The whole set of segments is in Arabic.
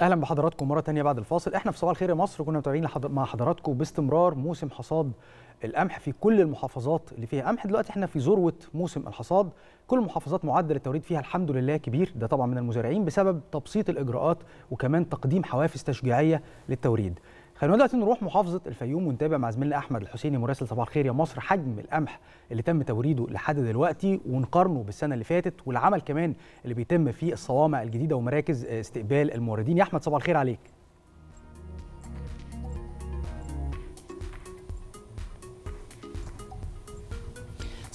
اهلا بحضراتكم مره تانية بعد الفاصل احنا في صباح الخير يا مصر كنا متابعين مع حضراتكم باستمرار موسم حصاد القمح في كل المحافظات اللي فيها قمح دلوقتي احنا في ذروه موسم الحصاد كل المحافظات معدل التوريد فيها الحمد لله كبير ده طبعا من المزارعين بسبب تبسيط الاجراءات وكمان تقديم حوافز تشجيعيه للتوريد خلينا دلوقتي نروح محافظه الفيوم ونتابع مع زميلنا احمد الحسيني مراسل صباح الخير يا مصر حجم القمح اللي تم توريده لحد دلوقتي ونقارنه بالسنه اللي فاتت والعمل كمان اللي بيتم في الصوامع الجديده ومراكز استقبال الموردين يا احمد صباح الخير عليك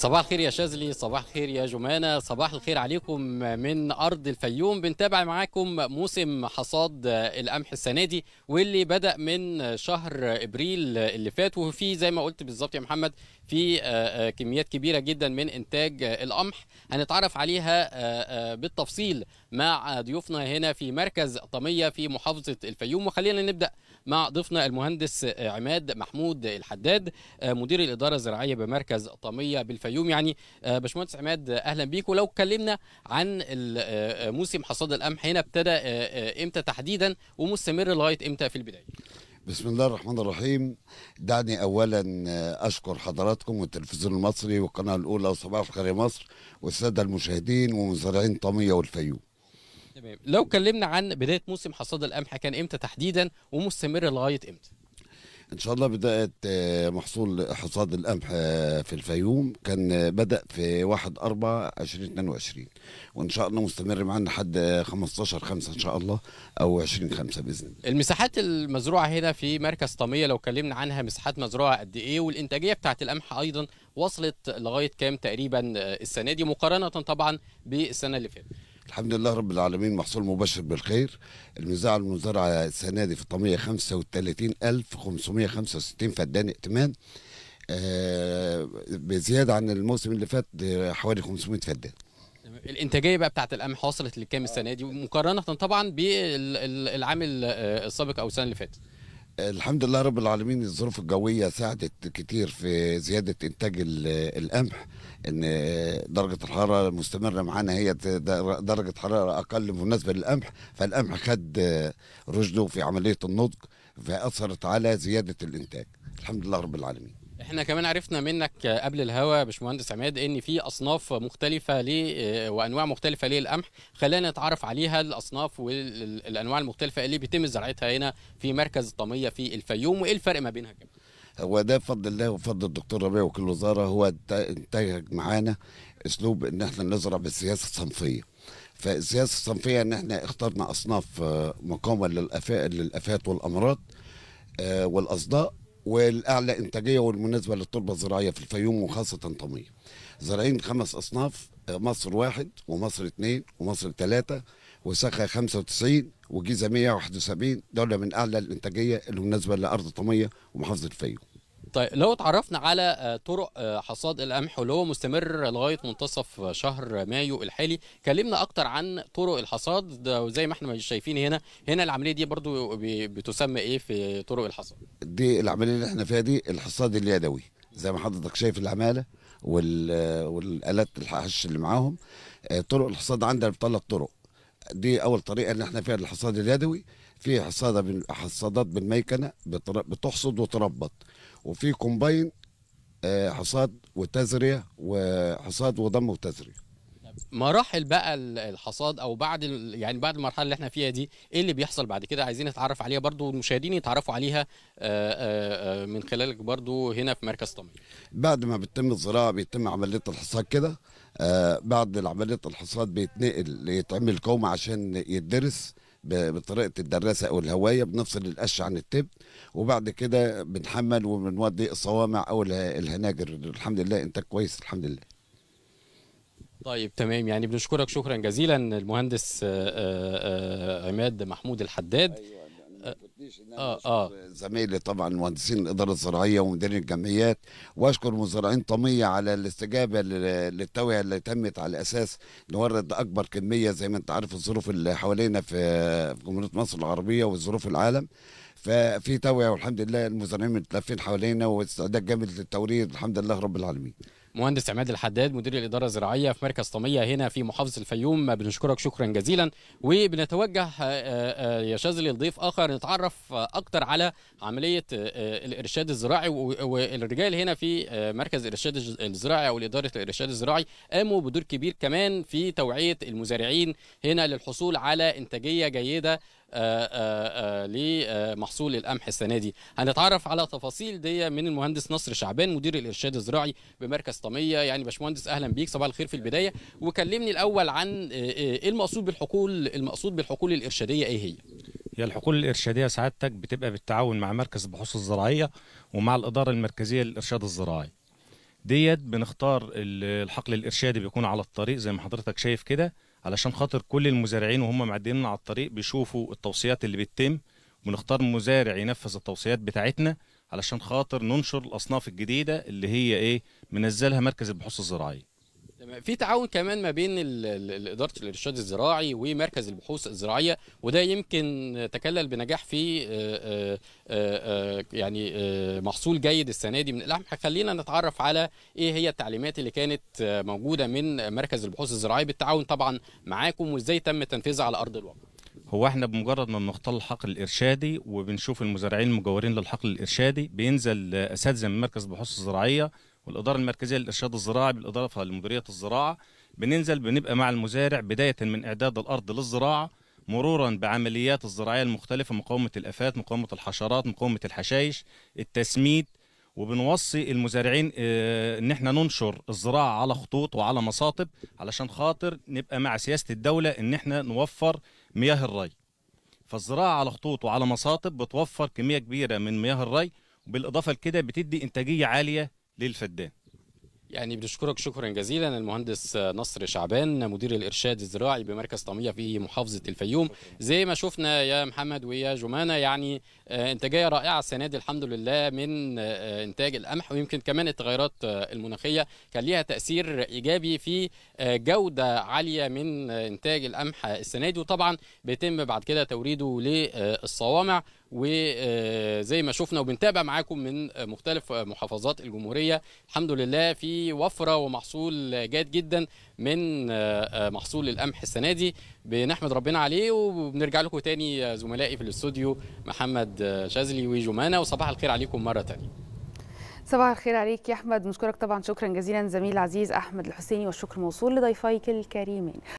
صباح الخير يا شاذلي صباح الخير يا جمانه صباح الخير عليكم من ارض الفيوم بنتابع معاكم موسم حصاد القمح السنه دي واللي بدا من شهر ابريل اللي فات وفي زي ما قلت بالظبط يا محمد في آه، آه، كميات كبيره جدا من انتاج القمح هنتعرف عليها آه، بالتفصيل مع ضيوفنا هنا في مركز طميه في محافظه الفيوم وخلينا نبدا مع ضيفنا المهندس عماد محمود الحداد مدير الاداره الزراعيه بمركز طميه بالفيوم اليوم يعني آه، باشمهندس عماد آه، اهلا بيك ولو اتكلمنا عن آه، موسم حصاد القمح هنا ابتدى امتى تحديدا ومستمر لغايه امتى في البدايه بسم الله الرحمن الرحيم دعني اولا اشكر حضراتكم والتلفزيون المصري والقناه الاولى وصباح الخير يا مصر والساده المشاهدين ومزارعين طميه والفيوم تمام لو اتكلمنا عن بدايه موسم حصاد القمح كان امتى تحديدا ومستمر لغايه امتى ان شاء الله بدات آه، محصول حصاد القمح آه، في الفيوم كان آه، بدا في 1 4 2022 وان شاء الله مستمر معانا لحد 15 5 ان شاء الله او 20 5 باذن الله المساحات المزروعه هنا في مركز طاميه لو اتكلمنا عنها مساحات مزروعه قد ايه والانتاجيه بتاعت القمح ايضا وصلت لغايه كام تقريبا السنه دي مقارنه طبعا بالسنه اللي فاتت الحمد لله رب العالمين محصول مبشر بالخير المزاع المزارعة السنة دي في الطمية 35565 فدان ائتمان آه، بزيادة عن الموسم اللي فات حوالي 500 فدان الانتاجيه بقى بتاعت القمح وصلت لكام السنه دي مقارنه طبعا بالعام السابق او السنه اللي فاتت الحمد لله رب العالمين الظروف الجوية ساعدت كتير في زيادة إنتاج القمح إن درجة الحرارة المستمرة معانا هي درجة حرارة أقل بالنسبة للقمح فالقمح خد رشده في عملية النضج فأثرت على زيادة الإنتاج الحمد لله رب العالمين احنا كمان عرفنا منك قبل الهوا يا باشمهندس عماد ان في اصناف مختلفه ل آه، وانواع مختلفه للقمح خلينا نتعرف عليها الاصناف والانواع المختلفه اللي بيتم زراعتها هنا في مركز الطميه في الفيوم وايه الفرق ما بينها كمان هو ده بفضل الله وبفضل الدكتور ربيع وكل وزاره هو انتهج معانا اسلوب ان احنا نزرع بالسياسه الصنفيه فالسياسه الصنفيه ان احنا اخترنا اصناف آه، مقاومه للافات والامراض آه، والاصداء والاعلى انتاجيه والمناسبه للتربه الزراعيه في الفيوم وخاصه طميه. زارعين خمس اصناف مصر واحد ومصر اثنين ومصر ثلاثه وسخا 95 وجيزة 171 دولة من أعلى الإنتاجية المناسبة لأرض طمية ومحافظة الفيوم طيب لو اتعرفنا على آه، طرق آه، حصاد القمح واللي هو مستمر لغايه منتصف شهر مايو الحالي كلمنا اكتر عن طرق الحصاد وزي ما احنا شايفين هنا هنا العمليه دي برضو بتسمى ايه في طرق الحصاد دي العمليه اللي احنا فيها دي الحصاد اليدوي زي ما حضرتك شايف العماله والالات الحش اللي معاهم آه، طرق الحصاد عندنا بثلاث طرق دي اول طريقه اللي احنا فيها الحصاد اليدوي في حصاده حصادات بالميكنه بتحصد وتربط وفي كومباين آه، حصاد وتزرية وحصاد وضم وتزرية مراحل بقى الحصاد او بعد يعني بعد المرحله اللي احنا فيها دي ايه اللي بيحصل بعد كده عايزين نتعرف عليها برضو والمشاهدين يتعرفوا عليها آآ آه، آآ آه، من خلالك برضو هنا في مركز طمي بعد ما بتتم الزراعه بيتم عمليه الحصاد كده بعد عمليه الحصاد بيتنقل يتعمل كومه عشان يدرس بطريقه الدراسه او الهوايه بنفصل القش عن التب وبعد كده بنحمل وبنودي الصوامع او الهناجر الحمد لله انت كويس الحمد لله طيب تمام يعني بنشكرك شكرا جزيلا المهندس عماد محمود الحداد أيوة. آه آه. زمايلي طبعا مهندسين الاداره الزراعيه ومديرين الجمعيات واشكر مزارعين طميه على الاستجابه للتوعيه اللي تمت على اساس نورد اكبر كميه زي ما انت عارف الظروف اللي حوالينا في جمهوريه مصر العربيه وظروف العالم ففي توعيه والحمد لله المزارعين متلفين حوالينا واستعداد جامد للتوريد الحمد لله رب العالمين مهندس عماد الحداد مدير الاداره الزراعيه في مركز طميه هنا في محافظه الفيوم بنشكرك شكرا جزيلا وبنتوجه آه، آه، آه، يا شاذلي لضيف اخر نتعرف اكتر على عمليه الارشاد الزراعي والرجال هنا في مركز الارشاد الزراعي او اداره الارشاد الزراعي قاموا بدور كبير كمان في توعيه المزارعين هنا للحصول على انتاجيه جيده آه، آه، آه، لمحصول القمح السنه دي هنتعرف على تفاصيل دي من المهندس نصر شعبان مدير الارشاد الزراعي بمركز طميه يعني باشمهندس اهلا بيك صباح الخير في البدايه وكلمني الاول عن ايه المقصود بالحقول المقصود بالحقول الارشاديه ايه هي هي الحقول الارشاديه سعادتك بتبقى بالتعاون مع مركز البحوث الزراعيه ومع الاداره المركزيه للارشاد الزراعي ديت بنختار الحقل الارشادي بيكون على الطريق زي ما حضرتك شايف كده علشان خاطر كل المزارعين وهم معديين على الطريق بيشوفوا التوصيات اللي بتتم ونختار مزارع ينفذ التوصيات بتاعتنا علشان خاطر ننشر الاصناف الجديده اللي هي ايه منزلها مركز البحوث الزراعيه في تعاون كمان ما بين اداره الارشاد الزراعي ومركز البحوث الزراعيه وده يمكن تكلل بنجاح في آه، آه، آه، يعني محصول جيد السنه دي من اللحم خلينا نتعرف على ايه هي التعليمات اللي كانت موجوده من مركز البحوث الزراعيه بالتعاون طبعا معاكم وازاي تم تنفيذها على ارض الواقع هو احنا بمجرد ما بنختار الحقل الارشادي وبنشوف المزارعين المجاورين للحقل الارشادي بينزل اساتذه من مركز البحوث الزراعيه والاداره المركزيه للارشاد الزراعي بالاضافه لمديريه الزراعه بننزل بنبقى مع المزارع بدايه من اعداد الارض للزراعه مرورا بعمليات الزراعيه المختلفه مقاومه الافات مقاومه الحشرات مقاومه الحشائش التسميد وبنوصي المزارعين آه، ان احنا ننشر الزراعه على خطوط وعلى مصاطب علشان خاطر نبقى مع سياسه الدوله ان احنا نوفر مياه الري فالزراعه على خطوط وعلى مصاطب بتوفر كميه كبيره من مياه الري وبالاضافه لكده بتدي انتاجيه عاليه للفدان يعني بنشكرك شكرا جزيلا المهندس نصر شعبان مدير الارشاد الزراعي بمركز طميه في محافظه الفيوم زي ما شفنا يا محمد ويا جمانه يعني آه، انتاجيه رائعه السنه دي الحمد لله من آه، انتاج القمح ويمكن كمان التغيرات آه، المناخيه كان ليها تاثير ايجابي في جوده عاليه من انتاج القمح السنه دي وطبعا بيتم بعد كده توريده للصوامع وزي ما شفنا وبنتابع معاكم من مختلف محافظات الجمهورية الحمد لله في وفرة ومحصول جاد جدا من محصول القمح السنة دي بنحمد ربنا عليه وبنرجع لكم تاني زملائي في الاستوديو محمد شاذلي وجمانة وصباح الخير عليكم مرة تانية صباح الخير عليك يا احمد نشكرك طبعا شكرا جزيلا زميل عزيز احمد الحسيني والشكر موصول لضيفيك الكريمين